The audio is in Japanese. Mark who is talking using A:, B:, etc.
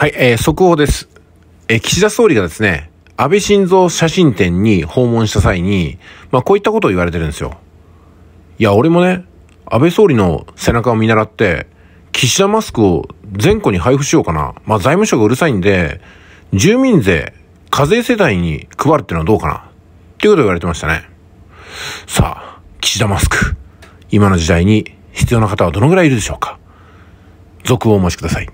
A: はい、えー、速報です。えー、岸田総理がですね、安倍晋三写真展に訪問した際に、まあこういったことを言われてるんですよ。いや、俺もね、安倍総理の背中を見習って、岸田マスクを全庫に配布しようかな。まあ財務省がうるさいんで、住民税、課税世帯に配るってのはどうかな。っていうことを言われてましたね。さあ、岸田マスク。今の時代に必要な方はどのぐらいいるでしょうか続報をお待ちください。